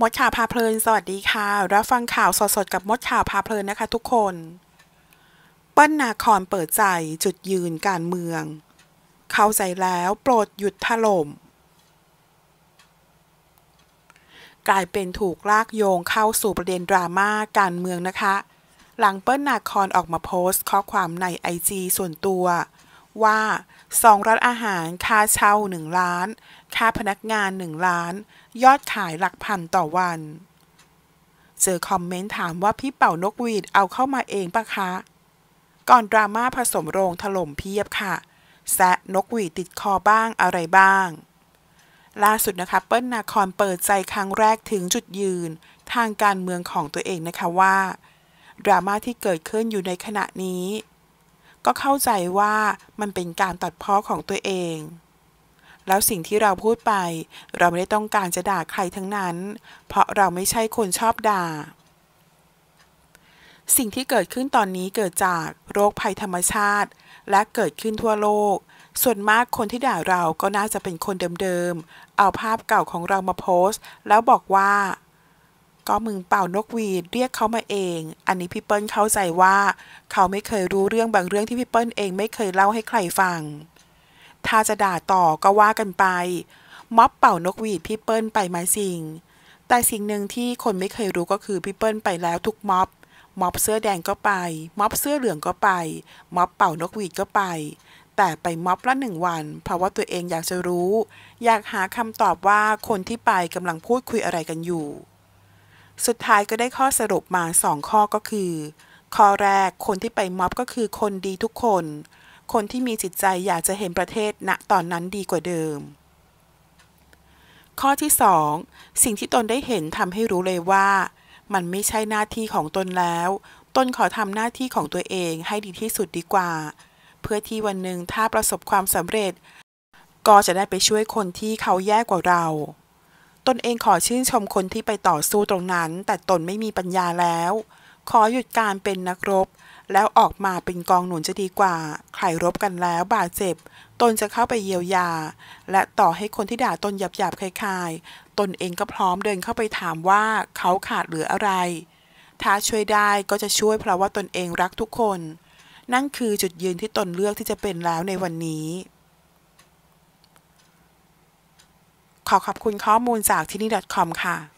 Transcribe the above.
มดข่าวพาเพลินสวัสดีค่ะรับฟังข่าวสดๆ กับมดข่าวพาเพลินนะคะทุกคน เปิ้ลนาคอนเปิดใจจุดยืนการเมือง เข้าใจแล้วโปรดหยุดถล่มกลายเป็นถูกลากโยงเข้าสู่ประเด็นดราม่าการเมืองนะคะ หลังเปิ้ลนาคอนออกมาโพสต์ข้อความในไอจีส่วนตัว ว่าสองร้านอาหารค่าเช่าหนึ่งล้านค่าพนักงานหนึ่งล้าน ยอดขายหลักพันต่อวัน เจอคอมเมนต์ ถามว่า พี่เป่านกหวีดเอาเข้ามาเองปะคะ ก่อน ดราม่าผสมโรงถล่มเพียบค่ะแซะนกหวีด ติดคอบ้างอะไรบ้างล่าสุดนะคะเปิ้ลนาคอนเปิดใจครั้งแรกถึงจุดยืนทางการเมืองของตัวเองนะคะว่า ดราม่าที่เกิดขึ้นอยู่ในขณะนี้ ก็เข้าใจว่ามันเป็นการตัดพ้อของตัวเองแล้วสิ่งที่เราพูดไปเราไม่ได้ต้องการจะด่าใครทั้งนั้น เพราะเราไม่ใช่คนชอบด่า สิ่งที่เกิดขึ้นตอนนี้เกิดจากโรคภัยธรรมชาติ และเกิดขึ้นทั่วโลก ส่วนมากคนที่ด่าเราก็น่าจะเป็นคนเดิมๆเอาภาพเก่าของเรามาโพสต์ แล้วบอกว่า ก็มึงเป่านกหวีด เรียกเขามาเอง อันนี้พี่เปิ้ลเข้าใจว่าเขาไม่เคยรู้เรื่องบางเรื่องที่พี่เปิ้ลเองไม่เคยเล่าให้ใครฟังถ้าจะด่าต่อก็ว่ากันไป ม็อบเป่านกหวีดพี่เปิ้ลไปไหมสิ่ง แต่สิ่งหนึ่งที่คนไม่เคยรู้ก็คือพี่เปิ้ลไปแล้วทุกม็อบ ม็อบเสื้อแดงก็ไป ม็อบเสื้อเหลืองก็ไป ม็อบเป่านกหวีดก็ไป แต่ไปม็อบละหนึ่งวัน เพราะว่าตัวเองอยากจะรู้ อยากหาคำตอบว่าคนที่ไปกำลังพูดคุยอะไรกันอยู่ สุดท้ายก็ได้ข้อสรุปมาสองข้อก็คือ ข้อแรกคนที่ไปม็อบก็คือคนดีทุกคนคนที่มีจิตใจอยากจะเห็นประเทศณตอนนั้นดีกว่าเดิม ข้อที่สอง สิ่งที่ตนได้เห็นทำให้รู้เลยว่า มันไม่ใช่หน้าที่ของตนแล้ว ตนขอทำหน้าที่ของตัวเองให้ดีที่สุดดีกว่า เพื่อที่วันหนึ่งถ้าประสบความสำเร็จ ก็จะได้ไปช่วยคนที่เขาแย่กว่าเรา ตนเองขอชื่นชมคนที่ไปต่อสู้ตรงนั้น แต่ตนไม่มีปัญญาแล้วขอหยุดการเป็นนักรบ แล้วออกมาเป็นกองหนุนจะดีกว่าใครรบกันแล้วบาดเจ็บ ตนจะเข้าไปเยียวยา และต่อให้คนที่ด่าตนหยาบๆคลาย ๆ ตนเองก็พร้อมเดินเข้าไปถามว่าเขาขาดเหลืออะไร ถ้าช่วยได้ก็จะช่วยเพราะว่าตนเองรักทุกคน นั่นคือจุดยืนที่ตนเลือกที่จะเป็นแล้วในวันนี้ขอขอบคุณข้อมูลจากที่นี่ .com ค่ะ